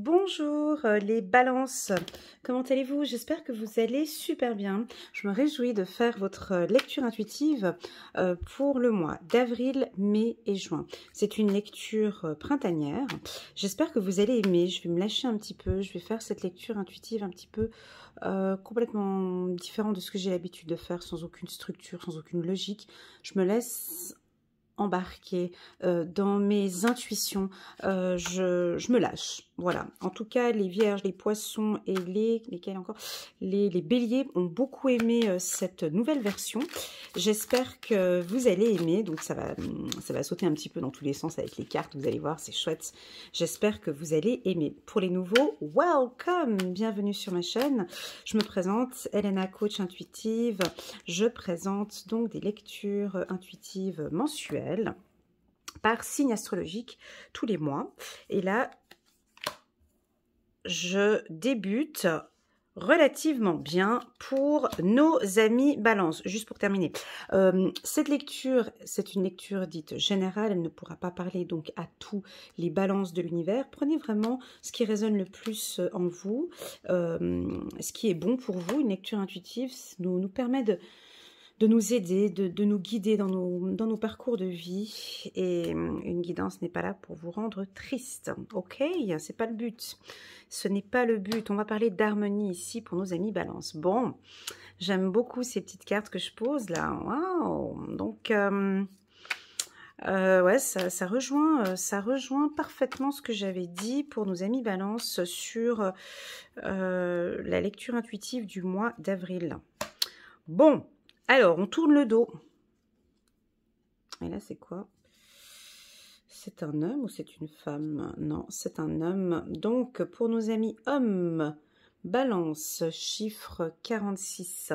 Bonjour euh, les balances, comment allez-vous J'espère que vous allez super bien. Je me réjouis de faire votre euh, lecture intuitive euh, pour le mois d'avril, mai et juin. C'est une lecture printanière. J'espère que vous allez aimer. Je vais me lâcher un petit peu. Je vais faire cette lecture intuitive un petit peu complètement différente de ce que j'ai l'habitude de faire, sans aucune structure, sans aucune logique. Je me laisse embarquer dans mes intuitions. je me lâche voilà. En tout cas, les vierges, les poissons et les... Lesquels encore les, béliers ont beaucoup aimé euh, cette nouvelle version. J'espère que vous allez aimer. Donc, ça va, hum, ça va sauter un petit peu dans tous les sens avec les cartes. Vous allez voir, c'est chouette. J'espère que vous allez aimer. Pour les nouveaux, welcome Bienvenue sur ma chaîne. Je me présente, Elena, coach intuitive. Je présente donc des lectures euh, intuitives mensuelles par signe astrologique tous les mois. Et là, je débute relativement bien pour nos amis balance. Juste pour terminer, euh, cette lecture, c'est une lecture dite générale, elle ne pourra pas parler donc à tous les balances de l'univers. Prenez vraiment ce qui résonne le plus en vous, euh, ce qui est bon pour vous. Une lecture intuitive nous permet de, de nous aider, de, nous guider dans nos, dans nos, parcours de vie. Et euh, une guidance n'est pas là pour vous rendre triste, ok C'est pas le but. Ce n'est pas le but. On va parler d'harmonie ici pour nos amis Balance. Bon, j'aime beaucoup ces petites cartes que je pose là. Waouh Donc... Euh, euh, ouais, ça, rejoint, ça rejoint parfaitement ce que j'avais dit pour nos amis Balance sur la lecture intuitive du mois d'avril. Bon, alors, on tourne le dos. Et là, c'est quoi C'est un homme ou c'est une femme Non, c'est un homme. Donc, pour nos amis hommes, balance, chiffre 46.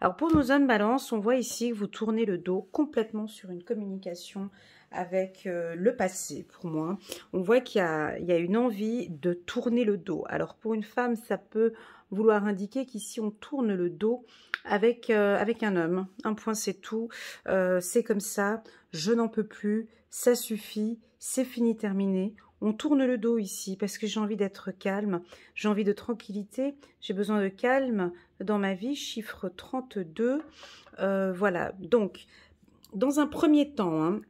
Alors, pour nos hommes balance, on voit ici que vous tournez le dos complètement sur une communication avec euh, le passé, pour moi. On voit qu'il y a une envie de tourner le dos. Alors, pour une femme, ça peut vouloir indiquer qu'ici, on tourne le dos avec, euh, avec un homme. Un point, c'est tout. Euh, c'est comme ça. Je n'en peux plus. Ça suffit. C'est fini, terminé. On tourne le dos ici parce que j'ai envie d'être calme. J'ai envie de tranquillité. J'ai besoin de calme dans ma vie. Chiffre 32. Euh, voilà. Donc, dans un premier temps, hein,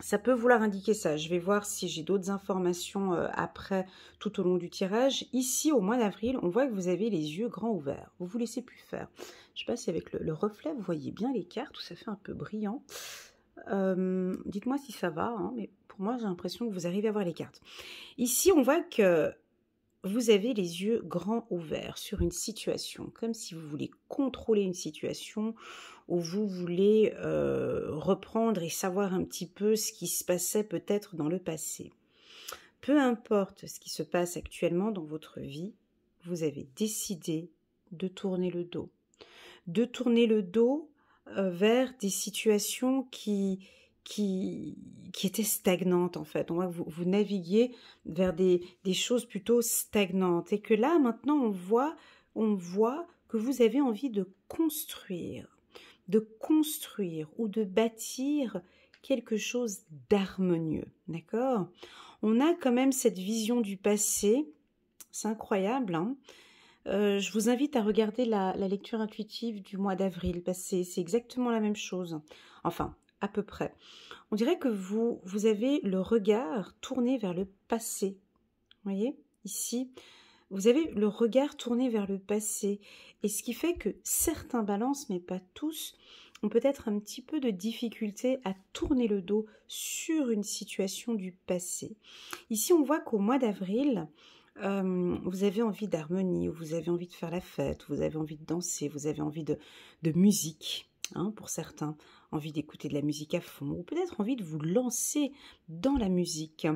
ça peut vouloir indiquer ça. Je vais voir si j'ai d'autres informations euh, après, tout au long du tirage. Ici, au mois d'avril, on voit que vous avez les yeux grands ouverts. Vous vous laissez plus faire. Je ne sais pas si avec le, reflet, vous voyez bien les cartes, où ça fait un peu brillant. Euh, dites-moi si ça va, hein, mais pour moi, j'ai l'impression que vous arrivez à voir les cartes. Ici, on voit que vous avez les yeux grands ouverts sur une situation, comme si vous voulez contrôler une situation ou vous voulez euh, reprendre et savoir un petit peu ce qui se passait peut-être dans le passé. Peu importe ce qui se passe actuellement dans votre vie, vous avez décidé de tourner le dos. De tourner le dos euh, vers des situations qui, qui, était stagnante en fait. On vous, vous vers des, choses plutôt stagnantes et que là maintenant on voit, on voit que vous avez envie de construire, de construire ou de bâtir quelque chose d'harmonieux, d'accord On a quand même cette vision du passé, c'est incroyable. Hein euh, je vous invite à regarder la, la lecture intuitive du mois d'avril, parce c'est exactement la même chose. Enfin, à peu près. On dirait que vous, vous avez le regard tourné vers le passé. Vous voyez, ici, vous avez le regard tourné vers le passé. Et ce qui fait que certains balances, mais pas tous, ont peut-être un petit peu de difficulté à tourner le dos sur une situation du passé. Ici, on voit qu'au mois d'avril, euh, vous avez envie d'harmonie, vous avez envie de faire la fête, vous avez envie de danser, vous avez envie de musique. Hein, pour certains, envie d'écouter de la musique à fond, ou peut-être envie de vous lancer dans la musique,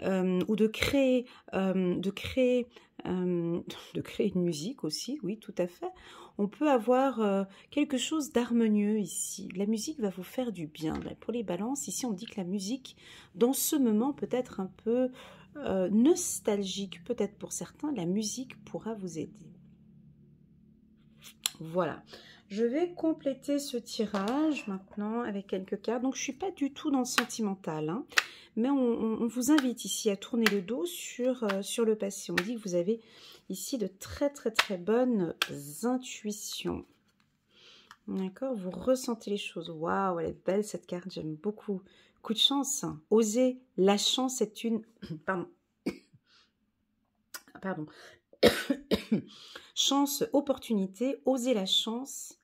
euh, ou de créer, euh, de créer, euh, de créer une musique aussi, oui, tout à fait. On peut avoir quelque chose d'harmonieux ici. La musique va vous faire du bien. pour les balances, ici, on dit que la musique, dans ce moment peut-être un peu nostalgique, peut-être pour certains, la musique pourra vous aider. Voilà. Je vais compléter ce tirage maintenant avec quelques cartes. Donc, je ne suis pas du tout dans le sentimental, hein, mais on, vous invite ici à tourner le dos sur, euh, sur le passé. On dit que vous avez ici de très, très, très bonnes intuitions. D'accord Vous ressentez les choses. Waouh, elle est belle cette carte, j'aime beaucoup. Coup de chance. Hein. Oser. la chance est une... Pardon. Pardon. chance, opportunité, oser la chance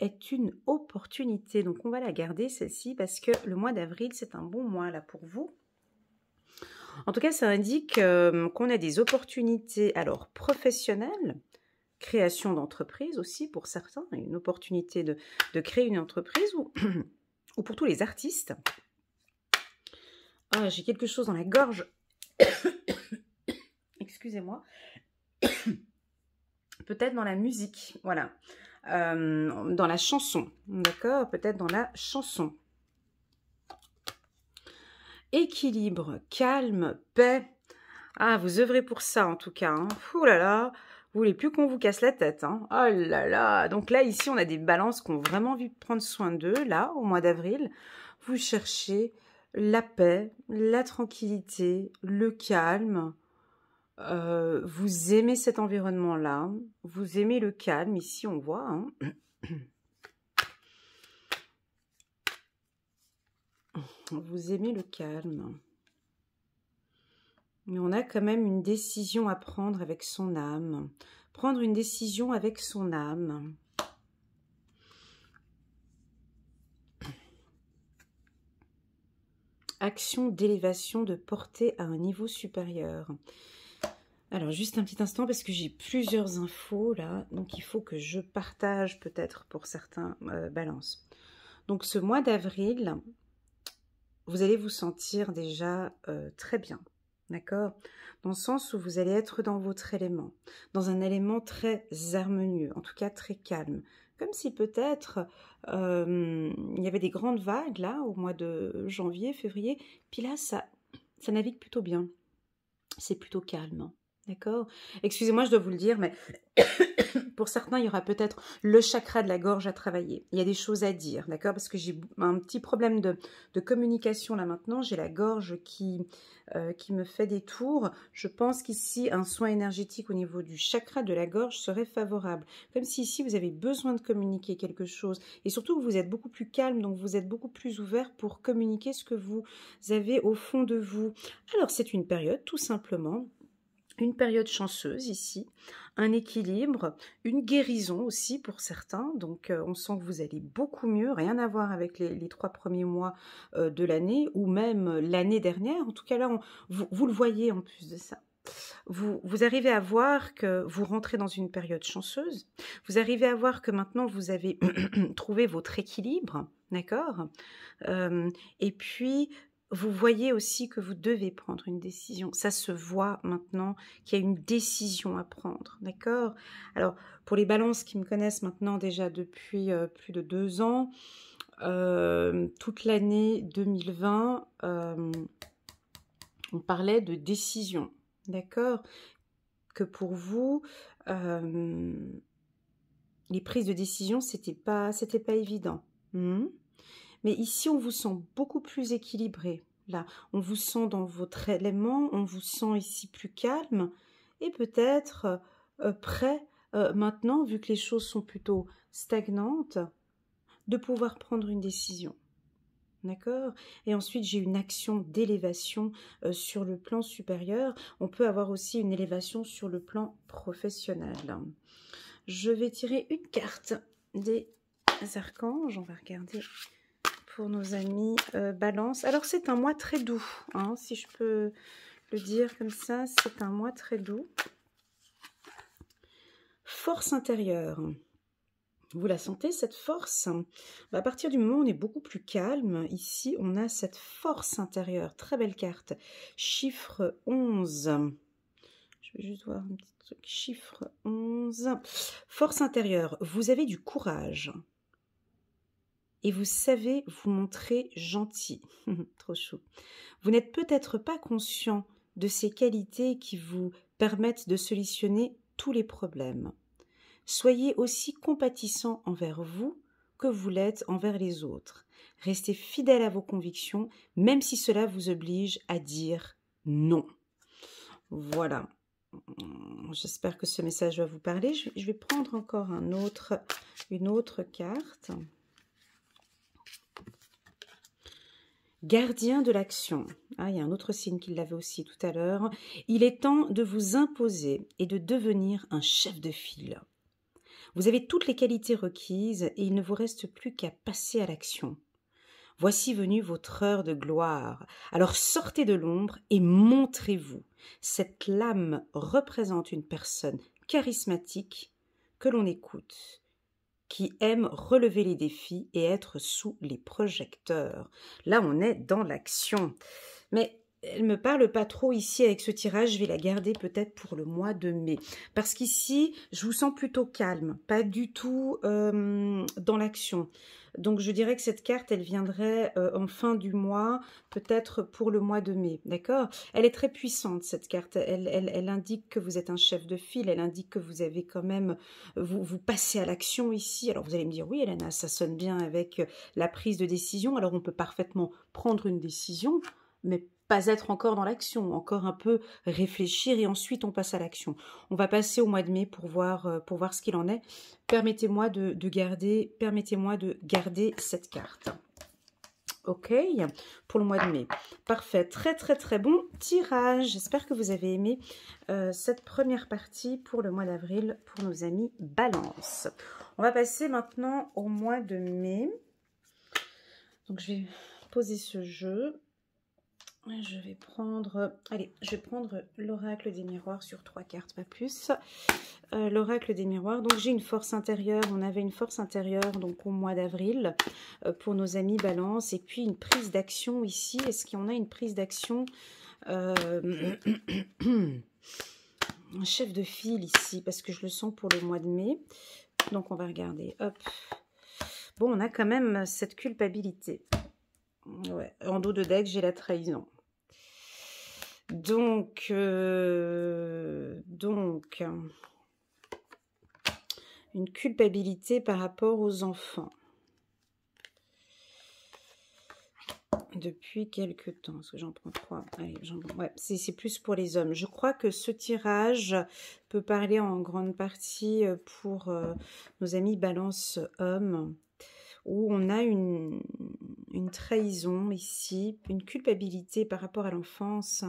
est une opportunité. Donc on va la garder celle-ci parce que le mois d'avril, c'est un bon mois là pour vous. En tout cas, ça indique euh, qu'on a des opportunités alors professionnelles, création d'entreprise aussi pour certains, une opportunité de, créer une entreprise ou, ou pour tous les artistes. Ah, j'ai quelque chose dans la gorge. Excusez-moi. Peut-être dans la musique, voilà. Euh, dans la chanson, d'accord Peut-être dans la chanson. Équilibre, calme, paix. Ah, vous œuvrez pour ça en tout cas. Hein. là là, vous voulez plus qu'on vous casse la tête. Hein. Oh là là. Donc là, ici, on a des balances qui ont vraiment de prendre soin d'eux, là, au mois d'avril. Vous cherchez la paix, la tranquillité, le calme. Euh, vous aimez cet environnement-là, vous aimez le calme, ici on voit. Hein. Vous aimez le calme. Mais on a quand même une décision à prendre avec son âme. Prendre une décision avec son âme. Action d'élévation de portée à un niveau supérieur. Alors, juste un petit instant, parce que j'ai plusieurs infos là, donc il faut que je partage peut-être pour certains euh, balances. Donc, ce mois d'avril, vous allez vous sentir déjà euh, très bien, d'accord Dans le sens où vous allez être dans votre élément, dans un élément très harmonieux, en tout cas très calme. Comme si peut-être euh, il y avait des grandes vagues là au mois de janvier, février, puis là ça, ça navigue plutôt bien. C'est plutôt calme. Hein. D'accord Excusez-moi, je dois vous le dire, mais pour certains, il y aura peut-être le chakra de la gorge à travailler. Il y a des choses à dire, d'accord Parce que j'ai un petit problème de, communication là maintenant. J'ai la gorge qui, euh, qui me fait des tours. Je pense qu'ici, un soin énergétique au niveau du chakra de la gorge serait favorable. Comme si ici, vous avez besoin de communiquer quelque chose. Et surtout, vous êtes beaucoup plus calme, donc vous êtes beaucoup plus ouvert pour communiquer ce que vous avez au fond de vous. Alors, c'est une période, tout simplement une période chanceuse ici, un équilibre, une guérison aussi pour certains. Donc euh, on sent que vous allez beaucoup mieux, rien à voir avec les, trois premiers mois euh, de l'année ou même euh, l'année dernière. En tout cas là, vous, le voyez en plus de ça. Vous, vous arrivez à voir que vous rentrez dans une période chanceuse. Vous arrivez à voir que maintenant vous avez trouvé votre équilibre, d'accord Et puis vous voyez aussi que vous devez prendre une décision. Ça se voit maintenant qu'il y a une décision à prendre, d'accord Alors, pour les balances qui me connaissent maintenant déjà depuis euh, plus de deux ans, euh, toute l'année 2020, euh, on parlait de décision, d'accord Que pour vous, les prises de décision, c'était pas, pas évident. Hmm mais ici, on vous sent beaucoup plus équilibré. Là, on vous sent dans votre élément, on vous sent ici plus calme et peut-être euh, prêt euh, maintenant, vu que les choses sont plutôt stagnantes, de pouvoir prendre une décision. D'accord Et ensuite, j'ai une action d'élévation euh, sur le plan supérieur. On peut avoir aussi une élévation sur le plan professionnel. Je vais tirer une carte des archanges. On va regarder pour nos amis euh, Balance. Alors c'est un mois très doux, hein, si je peux le dire comme ça, c'est un mois très doux. Force intérieure. Vous la sentez, cette force bah, À partir du moment où on est beaucoup plus calme, ici, on a cette force intérieure. Très belle carte. Chiffre 11. Je vais juste voir un petit truc. Chiffre 11. Force intérieure. Vous avez du courage et vous savez vous montrer gentil. Trop chou. Vous n'êtes peut-être pas conscient de ces qualités qui vous permettent de solutionner tous les problèmes. Soyez aussi compatissant envers vous que vous l'êtes envers les autres. Restez fidèle à vos convictions, même si cela vous oblige à dire non. Voilà. J'espère que ce message va vous parler. Je vais prendre encore un autre, une autre carte. Gardien de l'action. Ah, il y a un autre signe qu'il l'avait aussi tout à l'heure. Il est temps de vous imposer et de devenir un chef de file. Vous avez toutes les qualités requises et il ne vous reste plus qu'à passer à l'action. Voici venue votre heure de gloire. Alors sortez de l'ombre et montrez-vous. Cette lame représente une personne charismatique que l'on écoute qui aime relever les défis et être sous les projecteurs. Là, on est dans l'action. Mais elle me parle pas trop ici avec ce tirage. Je vais la garder peut-être pour le mois de mai. Parce qu'ici, je vous sens plutôt calme, pas du tout euh, dans l'action. Donc je dirais que cette carte, elle viendrait euh, en fin du mois, peut-être pour le mois de mai, d'accord Elle est très puissante cette carte, elle, indique que vous êtes un chef de file, elle indique que vous avez quand même, vous, vous passez à l'action ici. Alors vous allez me dire, oui Elena, ça sonne bien avec la prise de décision, alors on peut parfaitement prendre une décision, mais pas être encore dans l'action, encore un peu réfléchir et ensuite on passe à l'action. On va passer au mois de mai pour voir, euh, pour voir ce qu'il en est. Permettez-moi de, garder, permettez-moi de garder cette carte. Ok, pour le mois de mai. Parfait, très très très bon tirage. J'espère que vous avez aimé euh, cette première partie pour le mois d'avril pour nos amis Balance. On va passer maintenant au mois de mai. Donc je vais poser ce jeu. Je vais prendre, euh, allez, je vais prendre l'oracle des miroirs sur trois cartes, pas plus. Euh, l'oracle des miroirs, donc j'ai une force intérieure, on avait une force intérieure donc au mois d'avril euh, pour nos amis balance, et puis une prise d'action ici, est-ce qu'on a une prise d'action Un chef de file ici, parce que je le sens pour le mois de mai, donc on va regarder, hop. Bon, on a quand même cette culpabilité. En dos de deck, j'ai la trahison. Donc, euh, donc, une culpabilité par rapport aux enfants. Depuis quelque temps, parce que j'en prends trois. c'est plus pour les hommes. Je crois que ce tirage peut parler en grande partie euh, pour euh, nos amis balance hommes où on a une, trahison ici, une culpabilité par rapport à l'enfance.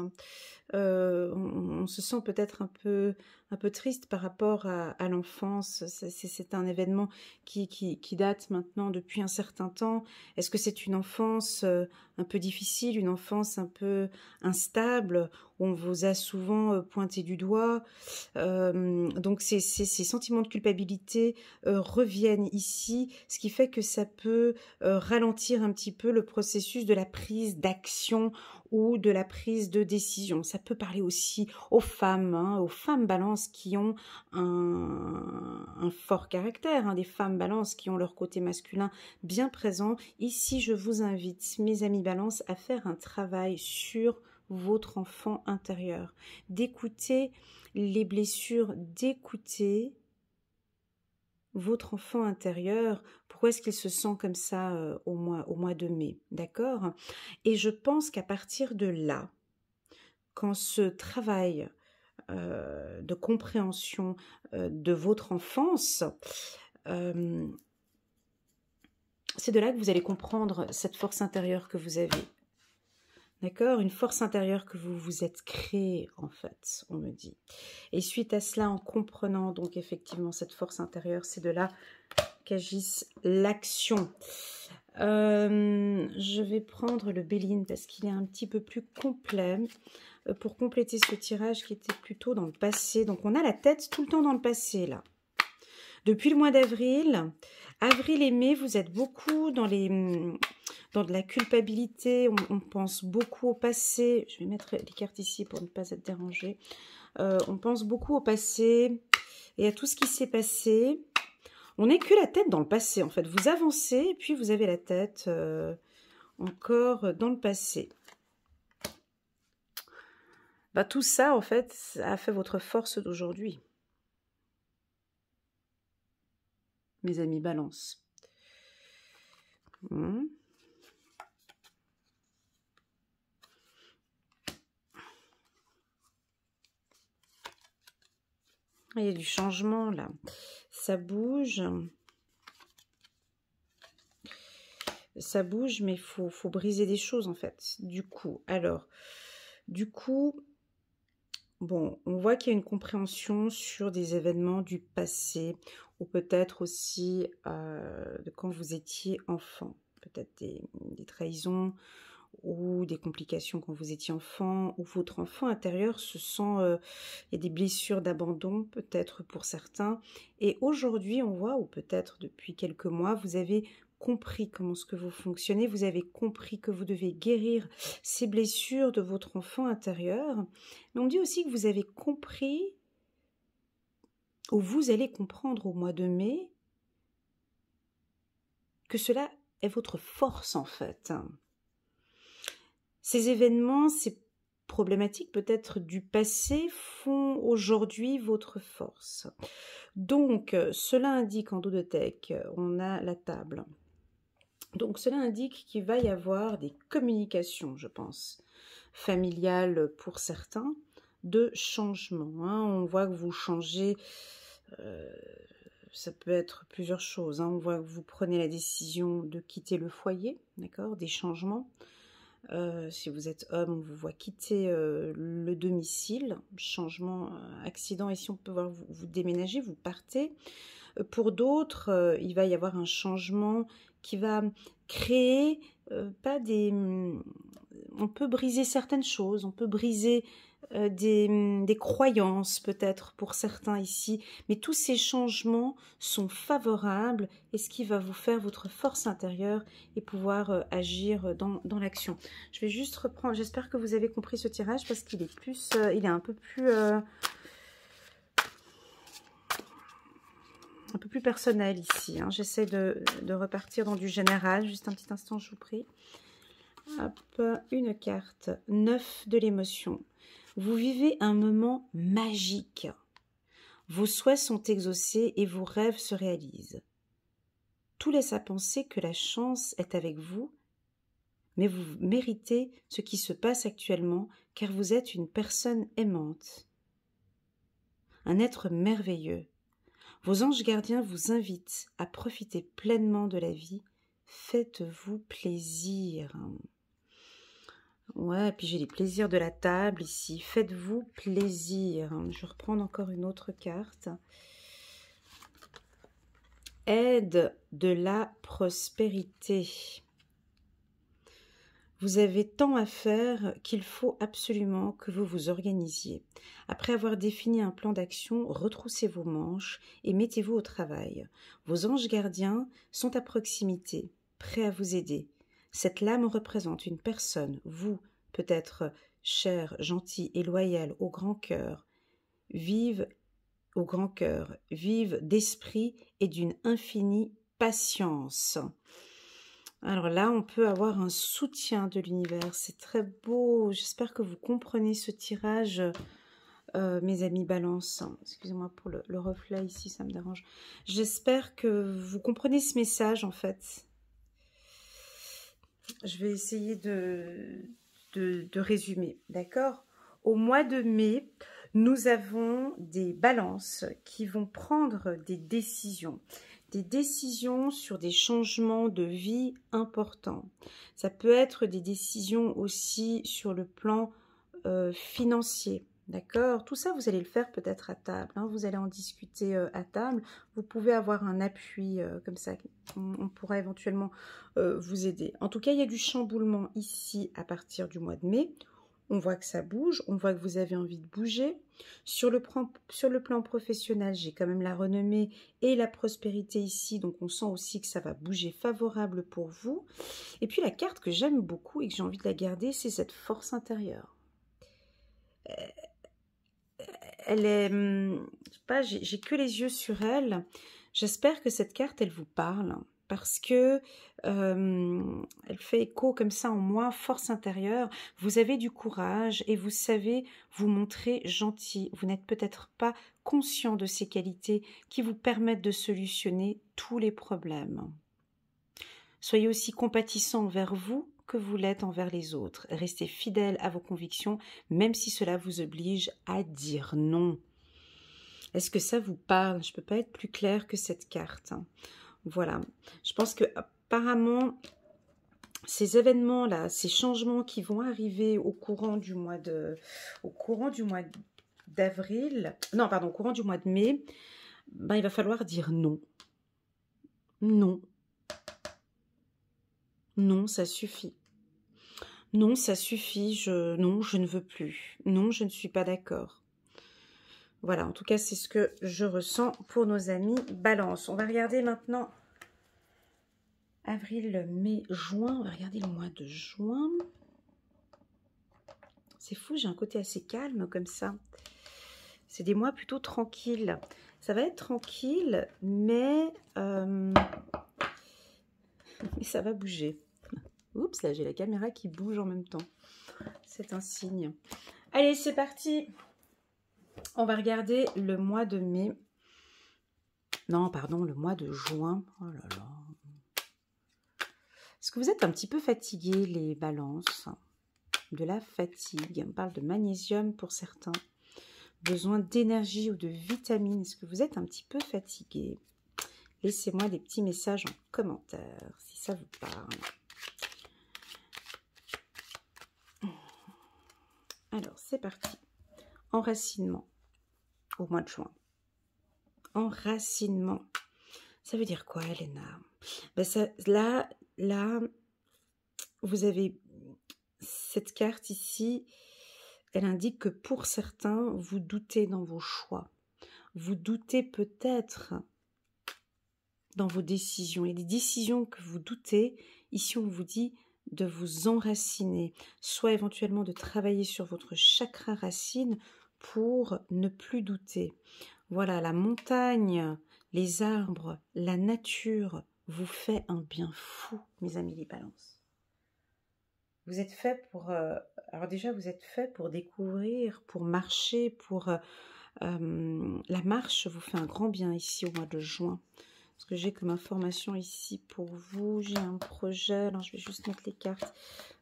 Euh, on, se sent peut-être un peu un peu triste par rapport à, l'enfance. C'est un événement qui, qui, date maintenant depuis un certain temps. Est-ce que c'est une enfance euh, un peu difficile, une enfance un peu instable où on vous a souvent euh, pointé du doigt euh, Donc ces, ces, ces, sentiments de culpabilité reviennent ici, ce qui fait que ça peut ralentir un petit peu le processus de la prise d'action ou de la prise de décision. Ça peut parler aussi aux femmes, hein, aux femmes balance qui ont un, fort caractère, hein, des femmes balance qui ont leur côté masculin bien présent. Ici, je vous invite, mes amis balance, à faire un travail sur votre enfant intérieur, d'écouter les blessures, d'écouter votre enfant intérieur, pourquoi est-ce qu'il se sent comme ça euh, au, mois, au de mai D'accord Et je pense qu'à partir de là, quand ce travail euh, de compréhension euh, de votre enfance, c'est de là que vous allez comprendre cette force intérieure que vous avez. D'accord Une force intérieure que vous vous êtes créée, en fait, on me dit. Et suite à cela, en comprenant donc effectivement cette force intérieure, c'est de là qu'agisse l'action. Euh, je vais prendre le Béline parce qu'il est un petit peu plus complet euh, pour compléter ce tirage qui était plutôt dans le passé. Donc on a la tête tout le temps dans le passé là. Depuis le mois d'avril, avril et mai, vous êtes beaucoup dans les hum, dans de la culpabilité, on, pense beaucoup au passé. Je vais mettre les cartes ici pour ne pas être dérangée. Euh, on pense beaucoup au passé et à tout ce qui s'est passé. On n'est que la tête dans le passé, en fait. Vous avancez, et puis vous avez la tête euh, encore dans le passé. Bah, tout ça, en fait, a fait votre force d'aujourd'hui. Mes amis, balance. Hmm. Il y a du changement là. Ça bouge. Ça bouge, mais il faut, faut, briser des choses en fait. Du coup, alors, du coup, bon, on voit qu'il y a une compréhension sur des événements du passé ou peut-être aussi euh, de quand vous étiez enfant. Peut-être des, des trahisons, ou des complications quand vous étiez enfant, ou votre enfant intérieur se sent, euh, il y a des blessures d'abandon peut-être pour certains. Et aujourd'hui, on voit, ou peut-être depuis quelques mois, vous avez compris comment ce que vous fonctionnez, vous avez compris que vous devez guérir ces blessures de votre enfant intérieur. Mais on dit aussi que vous avez compris, ou vous allez comprendre au mois de mai, que cela est votre force en fait. Ces événements, ces problématiques peut-être du passé font aujourd'hui votre force. Donc, euh, cela indique en dodothèque, euh, on a la table. Donc, cela indique qu'il va y avoir des communications, je pense, familiales pour certains, de changements. Hein. On voit que vous changez. Euh, ça peut être plusieurs choses. Hein. On voit que vous prenez la décision de quitter le foyer, d'accord, des changements. Euh, si vous êtes homme, on vous voit quitter euh, le domicile, changement, euh, accident, et si on peut voir vous, déménager, vous partez. Pour d'autres, il va y avoir un changement qui va créer pas des... Hum, on peut briser certaines choses, on peut briser euh, mm, des, croyances peut-être pour certains ici, mais tous ces changements sont favorables et ce qui va vous faire votre force intérieure et pouvoir euh, agir dans, l'action. Je vais juste reprendre, j'espère que vous avez compris ce tirage parce qu'il est plus, euh, il est un peu plus... un peu plus personnel ici. Hein. J'essaie de, repartir dans du général. Juste un petit instant, je vous prie. Hop, une carte. 9 de l'émotion. Vous vivez un moment magique. Vos souhaits sont exaucés et vos rêves se réalisent. Tout laisse à penser que la chance est avec vous, mais vous méritez ce qui se passe actuellement car vous êtes une personne aimante, un être merveilleux. Vos anges gardiens vous invitent à profiter pleinement de la vie. Faites-vous plaisir. Ouais, puis j'ai les plaisirs de la table ici. Faites-vous plaisir. Je reprends encore une autre carte. Aide de la prospérité. Vous avez tant à faire qu'il faut absolument que vous vous organisiez. Après avoir défini un plan d'action, retroussez vos manches et mettez-vous au travail. Vos anges gardiens sont à proximité, prêts à vous aider. Cette lame représente une personne, vous, peut-être chère, gentille et loyale au grand cœur, vive au grand cœur, vive d'esprit et d'une infinie patience. Alors là, on peut avoir un soutien de l'univers. C'est très beau. J'espère que vous comprenez ce tirage, euh, mes amis Balance. Excusez-moi pour le, le reflet ici, ça me dérange. J'espère que vous comprenez ce message, en fait je vais essayer de, résumer, d'accord Au mois de mai, nous avons des balances qui vont prendre des décisions des décisions sur des changements de vie importants. Ça peut être des décisions aussi sur le plan euh, financier. D'accord Tout ça, vous allez le faire peut-être à table. Hein. Vous allez en discuter euh, à table. Vous pouvez avoir un appui euh, comme ça. On, pourra éventuellement euh, vous aider. En tout cas, il y a du chamboulement ici à partir du mois de mai. On voit que ça bouge. On voit que vous avez envie de bouger. Sur le, sur le plan professionnel, j'ai quand même la renommée et la prospérité ici. Donc, on sent aussi que ça va bouger favorable pour vous. Et puis, la carte que j'aime beaucoup et que j'ai envie de la garder, c'est cette force intérieure elle est, hum, je sais pas, j'ai que les yeux sur elle. J'espère que cette carte, elle vous parle parce que hum, elle fait écho comme ça en moi, force intérieure. Vous avez du courage et vous savez vous montrer gentil. Vous n'êtes peut-être pas conscient de ces qualités qui vous permettent de solutionner tous les problèmes. Soyez aussi compatissant envers vous que vous l'êtes envers les autres. Restez fidèle à vos convictions, même si cela vous oblige à dire non. Est-ce que ça vous parle Je ne peux pas être plus claire que cette carte. Hein. Voilà. Je pense que apparemment, ces événements-là, ces changements qui vont arriver au courant du mois de, au courant du mois d'avril, non, pardon, au courant du mois de mai, ben, il va falloir dire non. Non. Non, ça suffit. Non, ça suffit, je, non, je ne veux plus, non, je ne suis pas d'accord. Voilà, en tout cas, c'est ce que je ressens pour nos amis Balance. On va regarder maintenant avril, mai, juin. On va regarder le mois de juin. C'est fou, j'ai un côté assez calme comme ça. C'est des mois plutôt tranquilles. Ça va être tranquille, mais, euh, mais ça va bouger. Oups, là j'ai la caméra qui bouge en même temps. C'est un signe. Allez, c'est parti. On va regarder le mois de mai. Non, pardon, le mois de juin. Oh là là. Est-ce que vous êtes un petit peu fatigué, les balances De la fatigue. On parle de magnésium pour certains. Besoin d'énergie ou de vitamines. Est-ce que vous êtes un petit peu fatigué Laissez-moi des petits messages en commentaire si ça vous parle. Alors, c'est parti. Enracinement au mois de juin. Enracinement. Ça veut dire quoi, Elena ben, Là, là, vous avez cette carte ici. Elle indique que pour certains, vous doutez dans vos choix. Vous doutez peut-être dans vos décisions. Et les décisions que vous doutez, ici on vous dit de vous enraciner, soit éventuellement de travailler sur votre chakra racine pour ne plus douter. Voilà, la montagne, les arbres, la nature vous fait un bien fou, mes amis les balances. Vous êtes fait pour... Euh, alors déjà, vous êtes fait pour découvrir, pour marcher, pour... Euh, euh, la marche vous fait un grand bien ici au mois de juin. Parce que j'ai comme information ici pour vous. J'ai un projet. Alors, je vais juste mettre les cartes.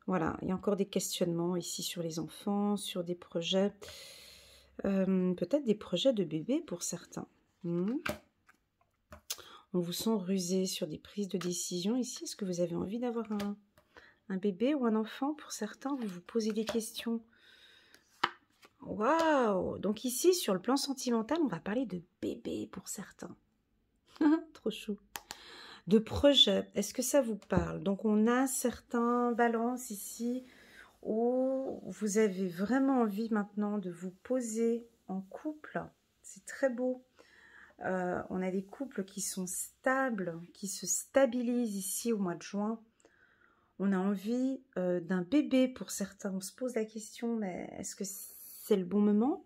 Voilà, il y a encore des questionnements ici sur les enfants, sur des projets. Euh, peut-être des projets de bébé pour certains. Hmm. On vous sent rusé sur des prises de décision ici. Est-ce que vous avez envie d'avoir un, un bébé ou un enfant Pour certains, vous vous posez des questions. Waouh Donc ici, sur le plan sentimental, on va parler de bébé pour certains. Trop chou. De projet, est-ce que ça vous parle Donc, on a certains balances ici où vous avez vraiment envie maintenant de vous poser en couple. C'est très beau. Euh, on a des couples qui sont stables, qui se stabilisent ici au mois de juin. On a envie euh, d'un bébé pour certains. On se pose la question, mais est-ce que c'est le bon moment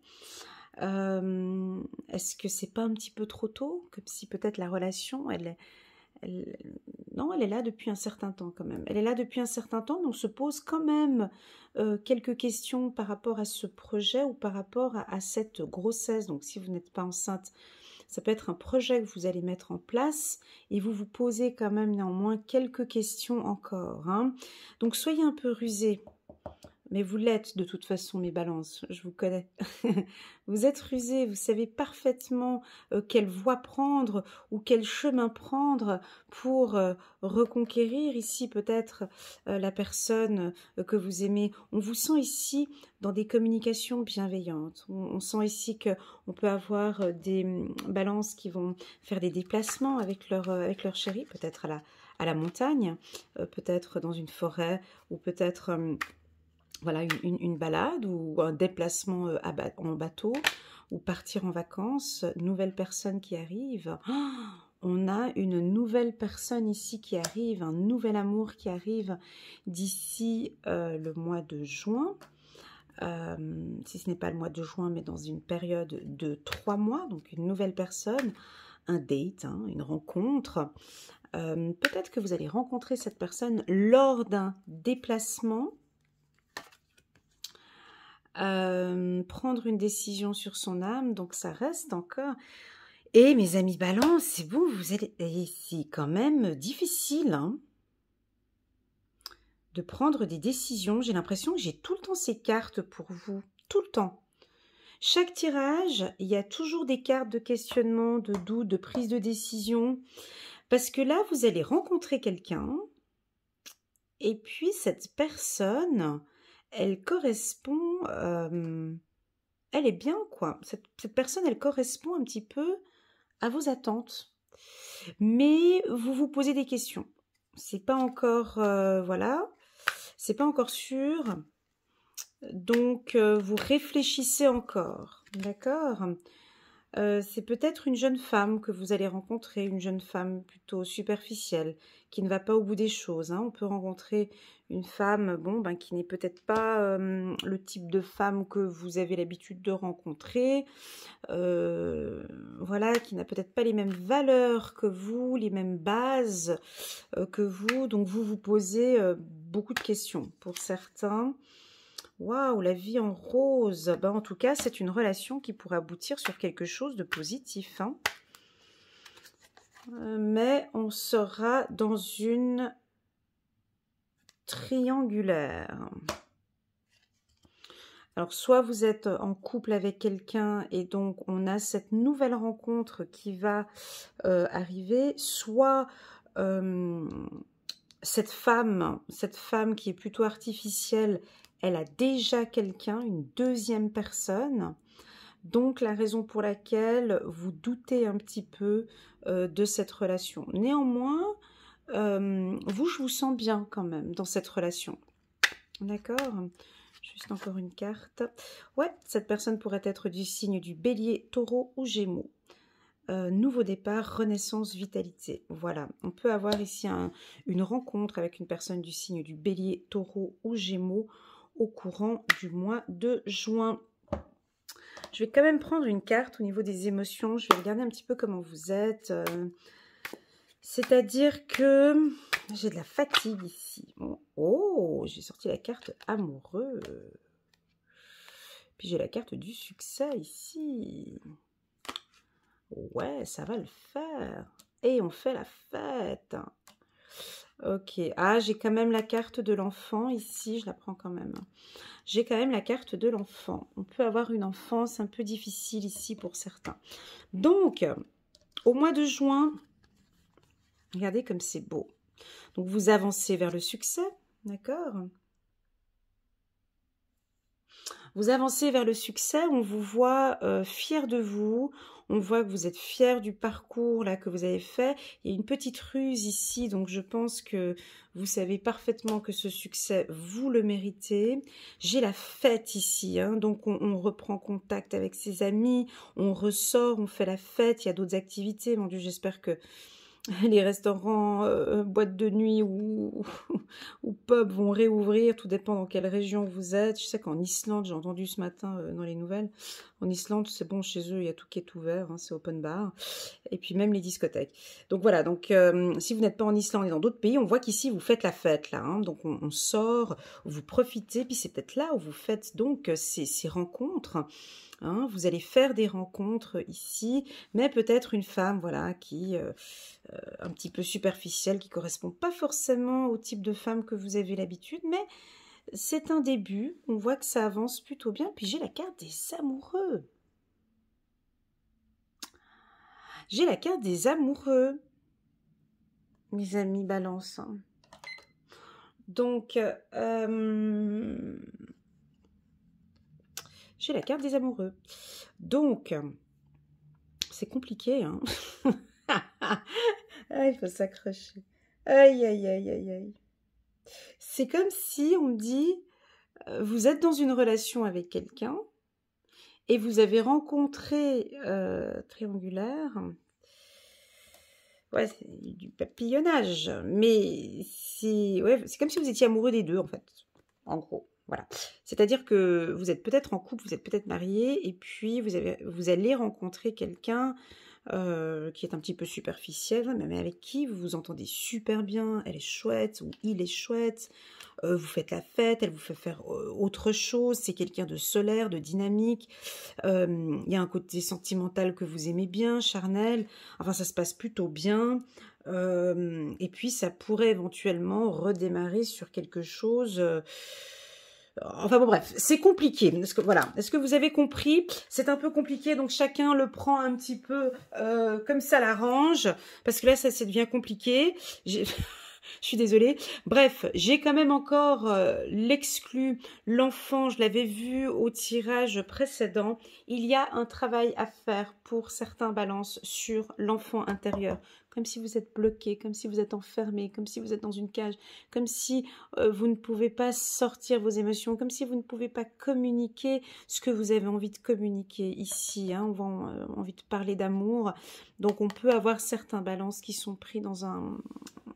euh, est-ce que c'est pas un petit peu trop tôt Comme si peut-être la relation, elle est. non, elle est là depuis un certain temps quand même. Elle est là depuis un certain temps, donc on se pose quand même euh, quelques questions par rapport à ce projet ou par rapport à, cette grossesse. Donc si vous n'êtes pas enceinte, ça peut être un projet que vous allez mettre en place et vous vous posez quand même néanmoins quelques questions encore. Hein. Donc soyez un peu rusé mais vous l'êtes de toute façon, mes balances, je vous connais. vous êtes rusé, vous savez parfaitement euh, quelle voie prendre ou quel chemin prendre pour euh, reconquérir ici peut-être euh, la personne que vous aimez. On vous sent ici dans des communications bienveillantes. On, on sent ici que on peut avoir des mm, balances qui vont faire des déplacements avec leur, avec leur chéri, peut-être à la, à la montagne, peut-être dans une forêt ou peut-être voilà, une, balade ou un déplacement euh, en bateau ou partir en vacances, nouvelle personne qui arrive. Oh, on a une nouvelle personne ici qui arrive, un nouvel amour qui arrive d'ici euh, le mois de juin. Euh, si ce n'est pas le mois de juin, mais dans une période de trois mois, donc une nouvelle personne, un date, hein, une rencontre. Peut-être que vous allez rencontrer cette personne lors d'un déplacement euh, prendre une décision sur son âme, donc ça reste encore. Et mes amis balance, c'est bon, vous allez, c'est quand même difficile hein, de prendre des décisions. J'ai l'impression que j'ai tout le temps ces cartes pour vous, tout le temps. Chaque tirage, il y a toujours des cartes de questionnement, de doute, de prise de décision. Parce que là, vous allez rencontrer quelqu'un, et puis cette personne, elle correspond, euh, elle est bien quoi. Cette, personne, elle correspond un petit peu à vos attentes, mais vous vous posez des questions. C'est pas encore, euh, voilà, c'est pas encore sûr. Donc euh, vous réfléchissez encore, d'accord euh, c'est peut-être une jeune femme que vous allez rencontrer, une jeune femme plutôt superficielle, qui ne va pas au bout des choses. Hein. On peut rencontrer une femme bon, ben, qui n'est peut-être pas le type de femme que vous avez l'habitude de rencontrer, euh, voilà, qui n'a peut-être pas les mêmes valeurs que vous, les mêmes bases euh, que vous. Donc vous vous posez beaucoup de questions pour certains. Waouh, la vie en rose. Bah, en tout cas, c'est une relation qui pourrait aboutir sur quelque chose de positif. Hein. Euh, mais on sera dans une triangulaire. Alors, soit vous êtes en couple avec quelqu'un et donc on a cette nouvelle rencontre qui va euh, arriver, soit euh, cette femme, cette femme qui est plutôt artificielle, elle a déjà quelqu'un, une deuxième personne. Donc la raison pour laquelle vous doutez un petit peu euh, de cette relation. Néanmoins, euh, vous, je vous sens bien quand même dans cette relation. D'accord Juste encore une carte. Ouais, cette personne pourrait être du signe du bélier, taureau ou gémeaux. Euh, nouveau départ, renaissance, vitalité. Voilà, on peut avoir ici une rencontre avec une personne du signe du bélier, taureau ou gémeaux au courant du mois de juin. Je vais quand même prendre une carte au niveau des émotions. Je vais regarder un petit peu comment vous êtes. Euh. C'est-à-dire que j'ai de la fatigue ici. Oh, j'ai sorti la carte amoureux. Puis j'ai la carte du succès ici. Ouais, ça va le faire. Et on fait la fête. Ok. Ah, j'ai quand même la carte de l'enfant ici. Je la prends quand même. J'ai quand même la carte de l'enfant. On peut avoir une enfance un peu difficile ici pour certains. Donc, au mois de juin, regardez comme c'est beau. Donc, vous avancez vers le succès, d'accord vous avancez vers le succès, on vous voit euh, fier de vous, on voit que vous êtes fier du parcours là que vous avez fait. Il y a une petite ruse ici, donc je pense que vous savez parfaitement que ce succès, vous le méritez. J'ai la fête ici, hein, donc on, on, reprend contact avec ses amis, on ressort, on fait la fête, il y a d'autres activités. Mon Dieu, j'espère que les restaurants, euh, euh, boîtes de nuit ou, ou pubs vont réouvrir, tout dépend dans quelle région vous êtes. Je sais qu'en Islande, j'ai entendu ce matin euh, dans les nouvelles, en Islande, c'est bon, chez eux, il y a tout qui est ouvert, hein, c'est open bar, et puis même les discothèques. Donc voilà, donc si vous n'êtes pas en Islande et dans d'autres pays, on voit qu'ici, vous faites la fête, là. Hein. donc on, sort, vous profitez, puis c'est peut-être là où vous faites donc ces, ces rencontres. Hein, vous allez faire des rencontres ici, mais peut-être une femme, voilà, qui euh, euh, un petit peu superficielle, qui correspond pas forcément au type de femme que vous avez l'habitude, mais c'est un début. On voit que ça avance plutôt bien. Puis j'ai la carte des amoureux. J'ai la carte des amoureux, mes amis Balance. Donc, euh, j'ai la carte des amoureux. Donc, c'est compliqué. Hein. Ah, il faut s'accrocher. Aïe, aïe, aïe, aïe, aïe. C'est comme si on me dit, euh, vous êtes dans une relation avec quelqu'un et vous avez rencontré euh, triangulaire. Ouais, c'est du papillonnage, mais c'est comme si vous étiez amoureux des deux en fait, en gros. Voilà. C'est-à-dire que vous êtes peut-être en couple, vous êtes peut-être marié, et puis vous, allez rencontrer quelqu'un euh, qui est un petit peu superficiel, mais avec qui vous vous entendez super bien, elle est chouette ou il est chouette, euh, vous faites la fête, elle vous fait faire euh, autre chose, c'est quelqu'un de solaire, de dynamique, il y a un côté sentimental que vous aimez bien, charnel, enfin ça se passe plutôt bien, et puis ça pourrait éventuellement redémarrer sur quelque chose Enfin bon bref, c'est compliqué. Est-ce que voilà, est-ce que vous avez compris C'est un peu compliqué, donc chacun le prend un petit peu euh, comme ça l'arrange, parce que là ça, ça devient compliqué je suis désolée. Bref, j'ai quand même encore euh, l'exclu, l'enfant, je l'avais vu au tirage précédent. Il y a un travail à faire pour certains balances sur l'enfant intérieur. Comme si vous êtes bloqué, comme si vous êtes enfermé, comme si vous êtes dans une cage, comme si euh, vous ne pouvez pas sortir vos émotions, comme si vous ne pouvez pas communiquer ce que vous avez envie de communiquer ici. Hein. on a euh, envie de parler d'amour. Donc on peut avoir certains balances qui sont pris dans un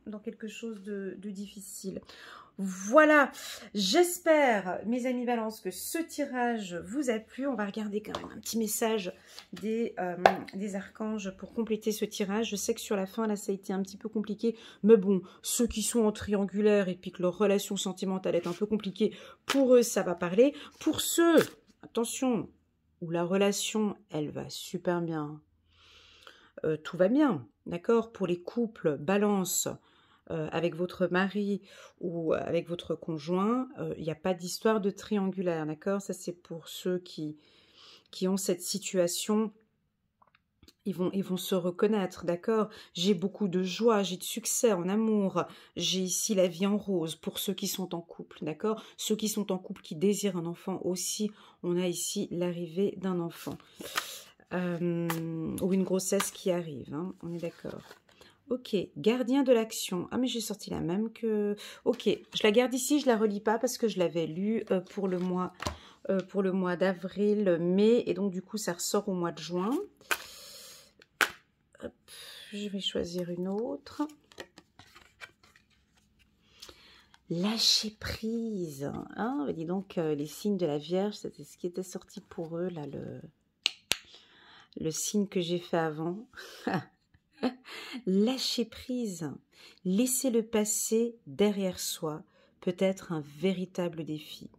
dans quelque chose de, difficile. Voilà, j'espère, mes amis Balance, que ce tirage vous a plu. On va regarder quand même un petit message des, euh, des, archanges pour compléter ce tirage. Je sais que sur la fin, là, ça a été un petit peu compliqué. Mais bon, ceux qui sont en triangulaire et puis que leur relation sentimentale est un peu compliquée, pour eux, ça va parler. Pour ceux, attention, où la relation, elle va super bien, euh, tout va bien, d'accord Pour les couples, Balance, euh, avec votre mari ou euh, avec votre conjoint, euh, il n'y a pas d'histoire de triangulaire, d'accord Ça, c'est pour ceux qui, ont cette situation. Ils vont, ils vont se reconnaître, d'accord J'ai beaucoup de joie, j'ai de succès en amour, j'ai ici la vie en rose pour ceux qui sont en couple, d'accord Ceux qui sont en couple, qui désirent un enfant aussi, on a ici l'arrivée d'un enfant. ou une grossesse qui arrive, hein, on est d'accord. Ok, gardien de l'action. Ah mais j'ai sorti la même que... Ok, je la garde ici, je la relis pas parce que je l'avais lue euh, pour le mois, euh, pour le mois d'avril, mai, et donc du coup ça ressort au mois de juin. je vais choisir une autre. Lâcher prise. Hein Dis donc, euh, les signes de la Vierge, c'était ce qui était sorti pour eux, là, le, le signe que j'ai fait avant. Lâcher prise, laisser le passé derrière soi peut être un véritable défi,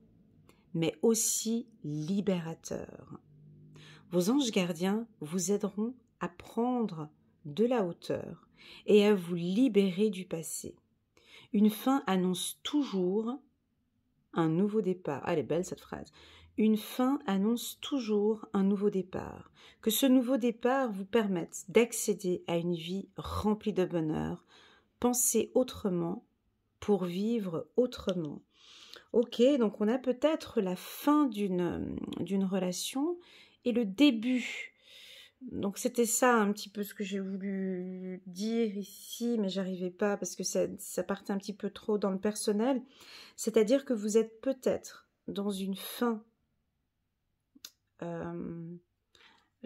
mais aussi libérateur. Vos anges gardiens vous aideront à prendre de la hauteur et à vous libérer du passé. Une fin annonce toujours un nouveau départ. Ah, elle est belle cette phrase. Une fin annonce toujours un nouveau départ. Que ce nouveau départ vous permette d'accéder à une vie remplie de bonheur. Pensez autrement pour vivre autrement. Ok, donc on a peut-être la fin d'une relation et le début. Donc c'était ça un petit peu ce que j'ai voulu dire ici, mais j'arrivais pas parce que ça, ça partait un petit peu trop dans le personnel. C'est-à-dire que vous êtes peut-être dans une fin euh,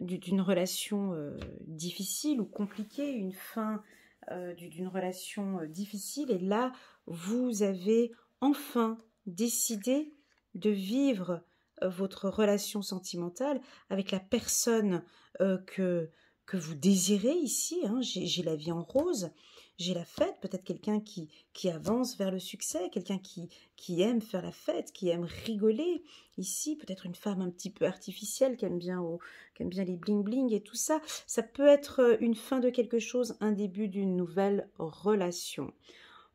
d'une relation euh, difficile ou compliquée, une fin euh, d'une relation difficile. Et là, vous avez enfin décidé de vivre votre relation sentimentale avec la personne que, que vous désirez ici. Hein. J'ai la vie en rose j'ai la fête, peut-être quelqu'un qui, qui avance vers le succès, quelqu'un qui, qui aime faire la fête, qui aime rigoler. Ici, peut-être une femme un petit peu artificielle qui aime bien, qui aime bien les bling-bling et tout ça. Ça peut être euh, une fin de quelque chose, un début d'une nouvelle relation.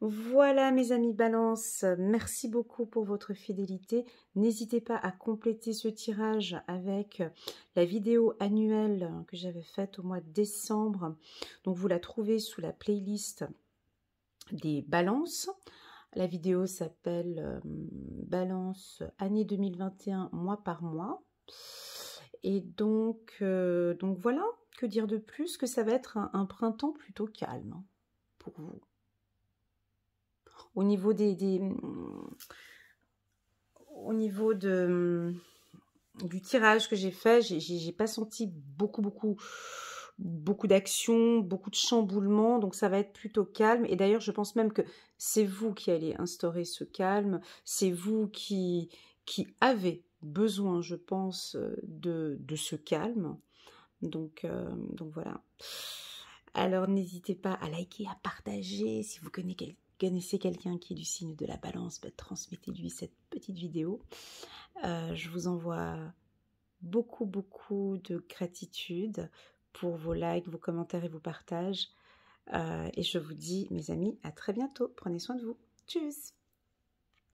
Voilà mes amis balance, merci beaucoup pour votre fidélité. N'hésitez pas à compléter ce tirage avec la vidéo annuelle que j'avais faite au mois de décembre. Donc vous la trouvez sous la playlist des balances. La vidéo s'appelle euh, Balance année 2021 mois par mois. Et donc, euh, donc voilà, que dire de plus que ça va être un printemps plutôt calme pour vous au niveau des, des au niveau de du tirage que j'ai fait, j'ai pas senti beaucoup, beaucoup, beaucoup d'action, beaucoup de chamboulement, donc ça va être plutôt calme. Et d'ailleurs, je pense même que c'est vous qui allez instaurer ce calme, c'est vous qui, qui avez besoin, je pense, de, de ce calme. Donc, euh, donc voilà. Alors n'hésitez pas à liker, à partager si vous connaissez quelqu'un connaissez quelqu'un qui est du signe de la balance, bah, transmettez-lui cette petite vidéo. Euh, je vous envoie beaucoup, beaucoup de gratitude pour vos likes, vos commentaires et vos partages. Euh, et je vous dis, mes amis, à très bientôt. Prenez soin de vous. Tchuss